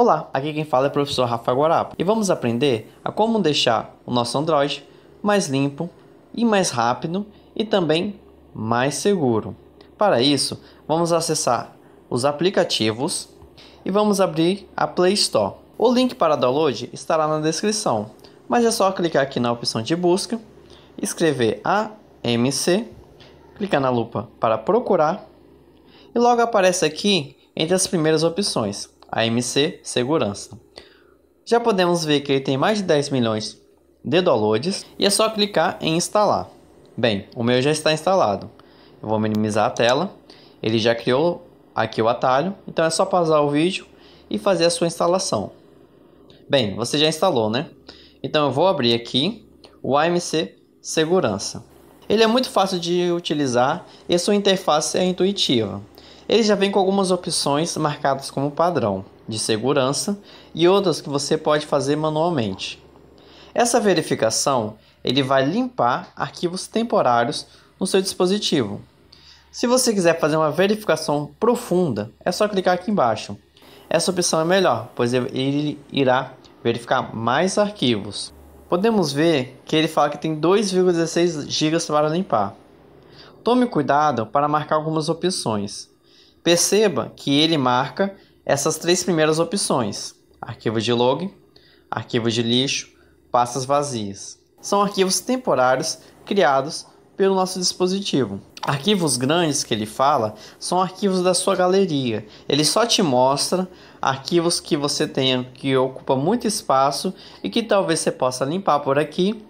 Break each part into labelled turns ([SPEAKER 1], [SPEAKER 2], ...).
[SPEAKER 1] Olá, aqui quem fala é o professor Rafa Guarapa e vamos aprender a como deixar o nosso Android mais limpo e mais rápido e também mais seguro. Para isso, vamos acessar os aplicativos e vamos abrir a Play Store. O link para download estará na descrição, mas é só clicar aqui na opção de busca, escrever AMC, clicar na lupa para procurar e logo aparece aqui entre as primeiras opções AMC Segurança. Já podemos ver que ele tem mais de 10 milhões de downloads e é só clicar em instalar. Bem, o meu já está instalado. Eu vou minimizar a tela. Ele já criou aqui o atalho, então é só pausar o vídeo e fazer a sua instalação. Bem, você já instalou, né? Então eu vou abrir aqui o AMC Segurança. Ele é muito fácil de utilizar e sua interface é intuitiva. Ele já vem com algumas opções marcadas como padrão de segurança e outras que você pode fazer manualmente. Essa verificação ele vai limpar arquivos temporários no seu dispositivo. Se você quiser fazer uma verificação profunda, é só clicar aqui embaixo. Essa opção é melhor, pois ele irá verificar mais arquivos. Podemos ver que ele fala que tem 2,16 GB para limpar. Tome cuidado para marcar algumas opções. Perceba que ele marca essas três primeiras opções: arquivo de log, arquivo de lixo, pastas vazias. São arquivos temporários criados pelo nosso dispositivo. Arquivos grandes que ele fala são arquivos da sua galeria. Ele só te mostra arquivos que você tenha que ocupa muito espaço e que talvez você possa limpar por aqui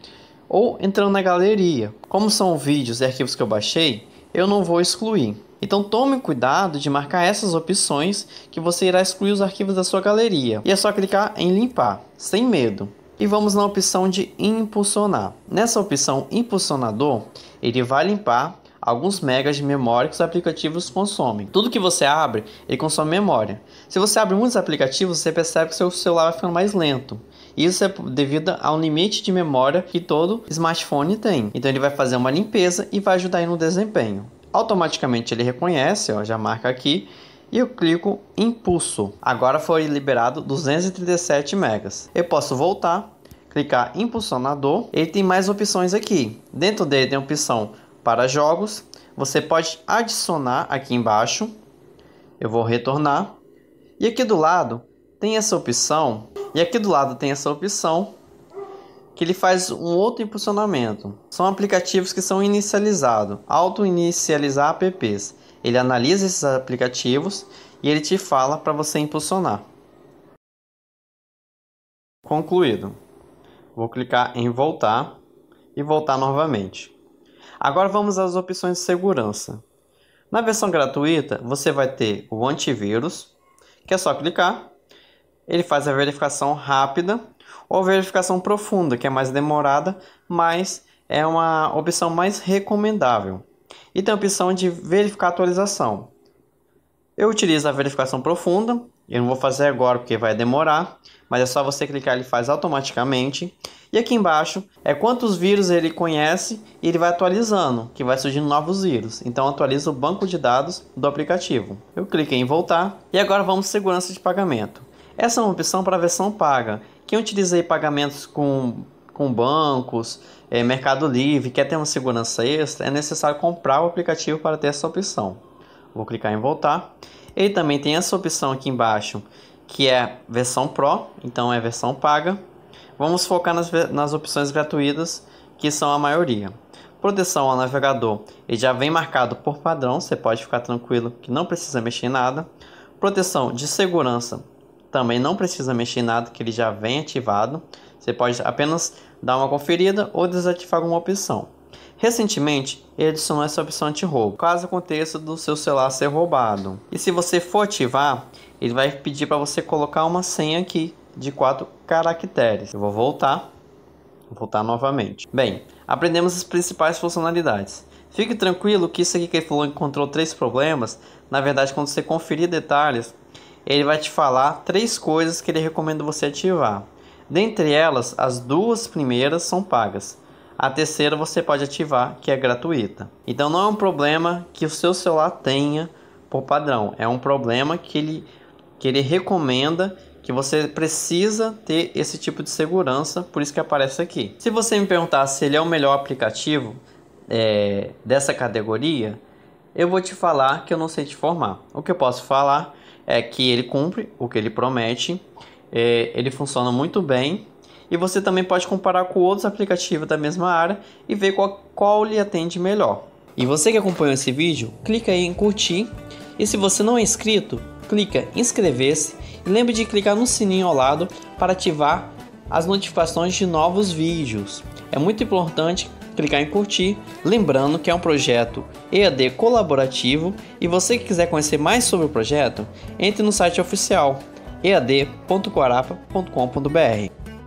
[SPEAKER 1] ou entrando na galeria. Como são vídeos e arquivos que eu baixei, eu não vou excluir. Então tome cuidado de marcar essas opções que você irá excluir os arquivos da sua galeria. E é só clicar em limpar, sem medo. E vamos na opção de impulsionar. Nessa opção impulsionador, ele vai limpar alguns megas de memória que os aplicativos consomem. Tudo que você abre, ele consome memória. Se você abre muitos aplicativos, você percebe que seu celular vai ficando mais lento. Isso é devido ao limite de memória que todo smartphone tem. Então ele vai fazer uma limpeza e vai ajudar no desempenho. Automaticamente ele reconhece, ó, já marca aqui, e eu clico em pulso. Agora foi liberado 237 megas. Eu posso voltar, clicar em impulsionador. Ele tem mais opções aqui. Dentro dele tem a opção para jogos. Você pode adicionar aqui embaixo. Eu vou retornar. E aqui do lado tem essa opção. E aqui do lado tem essa opção que ele faz um outro impulsionamento. São aplicativos que são inicializados, auto-inicializar apps. Ele analisa esses aplicativos e ele te fala para você impulsionar. Concluído. Vou clicar em voltar e voltar novamente. Agora vamos às opções de segurança. Na versão gratuita, você vai ter o antivírus, que é só clicar ele faz a verificação rápida ou verificação profunda, que é mais demorada, mas é uma opção mais recomendável. E tem a opção de verificar atualização. Eu utilizo a verificação profunda, eu não vou fazer agora porque vai demorar, mas é só você clicar ele faz automaticamente. E aqui embaixo é quantos vírus ele conhece e ele vai atualizando, que vai surgindo novos vírus. Então atualiza o banco de dados do aplicativo. Eu cliquei em voltar e agora vamos segurança de pagamento. Essa é uma opção para a versão paga, Quem utiliza utilizei pagamentos com, com bancos, é, Mercado Livre, quer ter uma segurança extra, é necessário comprar o aplicativo para ter essa opção. Vou clicar em voltar. Ele também tem essa opção aqui embaixo, que é versão Pro, então é versão paga. Vamos focar nas, nas opções gratuitas, que são a maioria. Proteção ao navegador, ele já vem marcado por padrão, você pode ficar tranquilo que não precisa mexer em nada. Proteção de segurança, também não precisa mexer em nada que ele já vem ativado. Você pode apenas dar uma conferida ou desativar uma opção. Recentemente, ele adicionou essa opção anti-roubo, caso aconteça do seu celular ser roubado. E se você for ativar, ele vai pedir para você colocar uma senha aqui de quatro caracteres. Eu vou voltar, vou voltar novamente. Bem, aprendemos as principais funcionalidades. Fique tranquilo que isso aqui que ele falou encontrou três problemas. Na verdade, quando você conferir detalhes, ele vai te falar três coisas que ele recomenda você ativar. Dentre elas, as duas primeiras são pagas. A terceira você pode ativar, que é gratuita. Então não é um problema que o seu celular tenha por padrão, é um problema que ele, que ele recomenda que você precisa ter esse tipo de segurança, por isso que aparece aqui. Se você me perguntar se ele é o melhor aplicativo é, dessa categoria, eu vou te falar que eu não sei te informar. O que eu posso falar é que ele cumpre o que ele promete, é, ele funciona muito bem e você também pode comparar com outros aplicativos da mesma área e ver qual, qual lhe atende melhor. E você que acompanhou esse vídeo, clica aí em curtir e se você não é inscrito, clica em inscrever-se e lembre de clicar no sininho ao lado para ativar as notificações de novos vídeos. É muito importante clicar em curtir, lembrando que é um projeto EAD colaborativo e você que quiser conhecer mais sobre o projeto, entre no site oficial ead.guarapa.com.br.